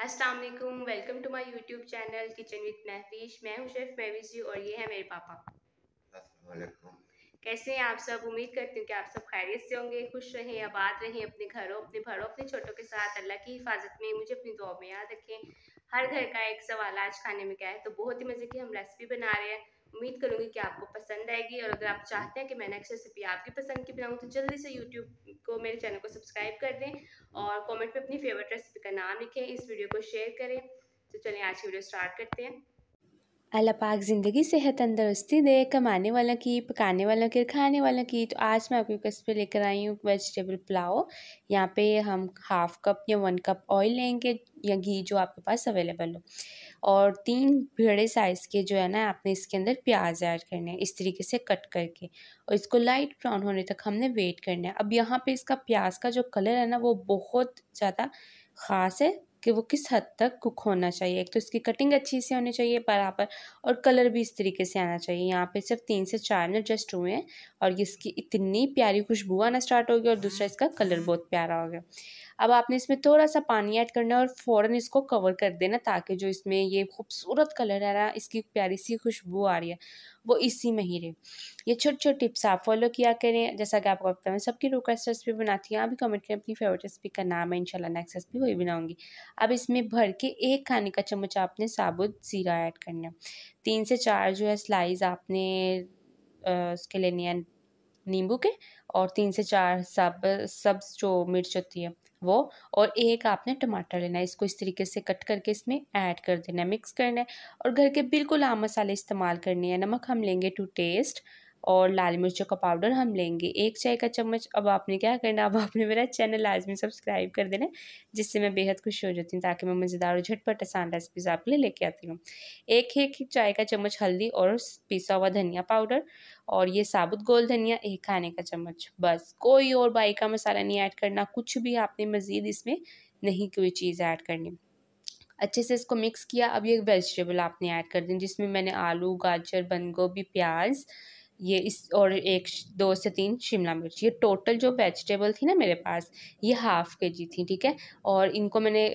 Aslam welcome to my YouTube channel kitchen with Mahfish मैं हूँ chef Mahvish जी और ये है मेरे पापा कैसे हैं आप सब उम्मीद करती हूँ कि आप सब खैरियत से होंगे खुश रहें आबाद रहें अपने घरों अपने भरों अपने छोटों के साथ अल्लाह की हिफाजत में मुझे अपनी दुआ में याद रखें हर घर का एक सवाल आज खाने में क्या है तो बहुत ही मज़े की हम रेसिपी बना रहे हैं उम्मीद करूँगी कि आपको पसंद आएगी और अगर आप चाहते हैं कि मैं नेक्स्ट रेसिपी आपकी पसंद की बनाऊँ तो जल्दी से यूट्यूब को मेरे चैनल को सब्सक्राइब कर दें और कमेंट पे अपनी फेवरेट रेसिपी का नाम लिखें इस वीडियो को शेयर करें तो चलिए आज की वीडियो स्टार्ट करते हैं अल्लाह पाक ज़िंदगी सेहत तंदरुस्ती दे कमाने वालों की पकाने वालों की खाने वालों की तो आज मैं आपकी रेसिपी लेकर आई हूँ वेजिटेबल पुलाव यहाँ पे हम हाफ़ कप या वन कप ऑयल लेंगे या घी जो आपके पास अवेलेबल हो और तीन बड़े साइज़ के जो है ना आपने इसके अंदर प्याज ऐड करने हैं इस तरीके से कट करके और इसको लाइट ब्राउन होने तक हमने वेट करना है अब यहाँ पे इसका प्याज का जो कलर है ना वो बहुत ज़्यादा ख़ास है कि वो किस हद तक कुक होना चाहिए एक तो इसकी कटिंग अच्छी से होनी चाहिए बराबर और कलर भी इस तरीके से आना चाहिए यहाँ पे सिर्फ तीन से चार मिनट जस्ट हुए हैं और इसकी इतनी प्यारी खुशबू आना स्टार्ट होगी और दूसरा इसका कलर बहुत प्यारा हो गया अब आपने इसमें थोड़ा सा पानी ऐड करना है और फ़ौरन इसको कवर कर देना ताकि जो इसमें ये खूबसूरत कलर आ रहा है इसकी प्यारी सी खुशबू आ रही है वो इसी में ही रहे ये छोटे छोटे टिप्स आप फॉलो किया करें जैसा कि आपको पता है मैं सबकी रिक्वेस्ट रेसिपी बनाती हूँ आप भी कमेंट करें अपनी फेवरेट रेसिपी का नाम है इनशाला नेक्स्ट रेसिपी वही बनाऊँगी अब इसमें भर के एक खाने का चम्मच आपने साबुत ज़ीरा ऐड करना है तीन से चार जो है स्लाइस आपने उसके लेने हैं नींबू के और तीन से चार सब सब्ज जो मिर्च होती है वो और एक आपने टमाटर लेना है इसको इस तरीके से कट करके इसमें ऐड कर देना है मिक्स करना है और घर के बिल्कुल आम मसाले इस्तेमाल करने हैं नमक हम लेंगे टू टेस्ट और लाल मिर्चों का पाउडर हम लेंगे एक चाय का चम्मच अब आपने क्या करना अब आपने मेरा चैनल लाजमी सब्सक्राइब कर देना जिससे मैं बेहद खुश हो जाती हूँ ताकि मैं मज़ेदार और झटपट आसान रेसिपीज़ आपके लिए लेके आती हूँ एक एक चाय का चम्मच हल्दी और पिसा हुआ धनिया पाउडर और ये साबुत गोल धनिया एक खाने का चम्मच बस कोई और बाई का मसाला नहीं ऐड करना कुछ भी आपने मज़ीद इसमें नहीं कोई चीज़ ऐड करनी अच्छे से इसको मिक्स किया अब ये वेजिटेबल आपने ऐड कर दी जिसमें मैंने आलू गाजर बंद गोभी प्याज़ ये इस और एक दो से तीन शिमला मिर्च ये टोटल जो वेजिटेबल थी ना मेरे पास ये हाफ़ के जी थी ठीक है और इनको मैंने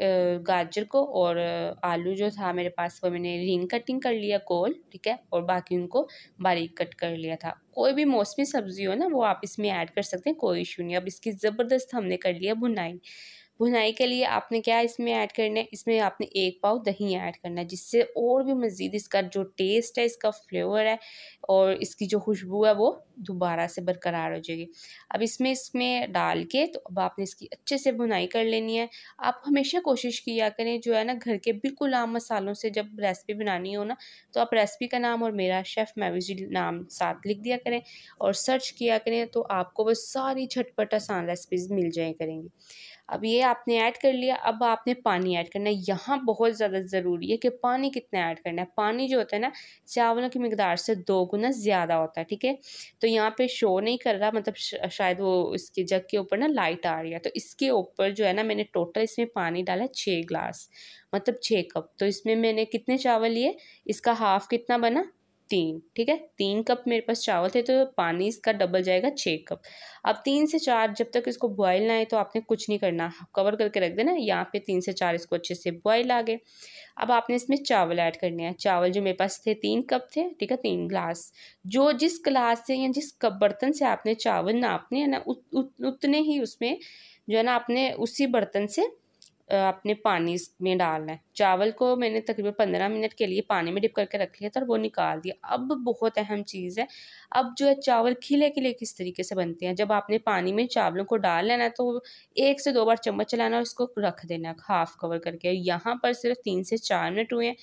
गाजर को और आलू जो था मेरे पास वो मैंने रिंग कटिंग कर लिया गोल ठीक है और बाकी उनको बारीक कट कर लिया था कोई भी मौसमी सब्ज़ी हो ना वो आप इसमें ऐड कर सकते हैं कोई इशू नहीं अब इसकी ज़बरदस्त हमने कर लिया बुनाई भुनाई के लिए आपने क्या इसमें ऐड करना है इसमें आपने एक पाव दही ऐड करना है जिससे और भी मज़ीद इसका जो टेस्ट है इसका फ्लेवर है और इसकी जो खुशबू है वो दोबारा से बरकरार हो जाएगी अब इसमें इसमें डाल के तो अब आपने इसकी अच्छे से भुनाई कर लेनी है आप हमेशा कोशिश किया करें जो है ना घर के बिल्कुल आम मसालों से जब रेसिपी बनानी हो ना तो आप रेसिपी का नाम और मेरा शेफ़ मैविजी नाम साथ लिख दिया करें और सर्च किया करें तो आपको वो सारी झटपट आसान रेसिपीज़ मिल जाए करेंगी अब ये आपने ऐड कर लिया अब आपने पानी ऐड करना है यहाँ बहुत ज़्यादा ज़रूरी है कि पानी कितना ऐड करना है पानी जो होता है ना चावलों की मकदार से दो गुना ज़्यादा होता है ठीक है तो यहाँ पे शो नहीं कर रहा मतलब शायद वो इसके जग के ऊपर ना लाइट आ रही है तो इसके ऊपर जो है ना मैंने टोटल इसमें पानी डाला छः ग्लास मतलब छः कप तो इसमें मैंने कितने चावल लिए इसका हाफ कितना बना तीन ठीक है तीन कप मेरे पास चावल थे तो पानी इसका डबल जाएगा छः कप अब तीन से चार जब तक इसको बॉयल ना आए तो आपने कुछ नहीं करना कवर करके रख देना यहाँ पे तीन से चार इसको अच्छे से बॉयल आ गए अब आपने इसमें चावल ऐड करने हैं चावल जो मेरे पास थे तीन कप थे ठीक है तीन ग्लास जो जिस ग्लास से या जिस कप बर्तन से आपने चावल नापने ना उतने ही उसमें जो है ना आपने उसी बर्तन से आपने पानी में डालना है चावल को मैंने तकरीबन पंद्रह मिनट के लिए पानी में डिप करके रख लिया था और वो निकाल दिया अब बहुत अहम चीज़ है अब जो है चावल खिले खिले किस तरीके से बनते हैं जब आपने पानी में चावलों को डाल लेना है तो एक से दो बार चम्मच चलाना और इसको रख देना हाफ कवर करके यहाँ पर सिर्फ तीन से चार मिनट हुए हैं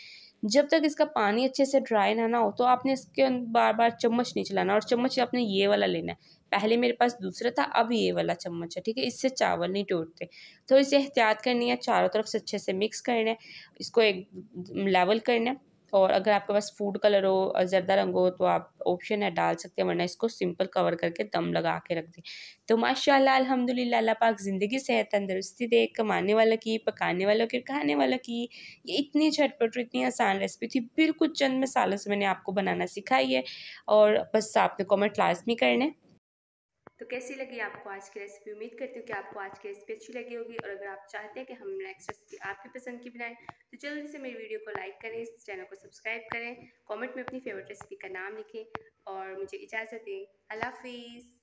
जब तक इसका पानी अच्छे से ड्राई ना ना हो तो आपने इसके बार बार चम्मच नहीं चलाना और चम्मच आपने ये वाला लेना है पहले मेरे पास दूसरा था अब ये वाला चम्मच है ठीक है इससे चावल नहीं टूटते तो इसे एहतियात करनी है चारों तरफ से अच्छे से मिक्स करना है इसको एक लेवल करना है और अगर आपके पास फूड कलर हो और ज़रदा रंग हो तो आप ऑप्शन है डाल सकते हैं वरना इसको सिंपल कवर करके दम लगा के रख दें तो माशाल्लाह अल्हम्दुलिल्लाह अल्लाह पाक ज़िंदगी सेहत तंदरुस्ती दे कमाने वाला की पकाने वाला की खाने वाला की ये इतनी झटपट और इतनी आसान रेसिपी थी बिल्कुल चंद मसालों से मैंने आपको बनाना सिखाई है और बस आपने कॉमेंट लाजमी करना है तो कैसी लगी आपको आज की रेसिपी उम्मीद करती हूँ कि आपको आज की रेसिपी अच्छी लगी होगी और अगर आप चाहते हैं कि हम नेक्स्ट रेसिपी आपकी पसंद की बनाएं तो जल्दी से मेरी वीडियो को लाइक करें इस चैनल को सब्सक्राइब करें कमेंट में अपनी फेवरेट रेसिपी का नाम लिखें और मुझे इजाज़त दें अल्लाह हाफिज़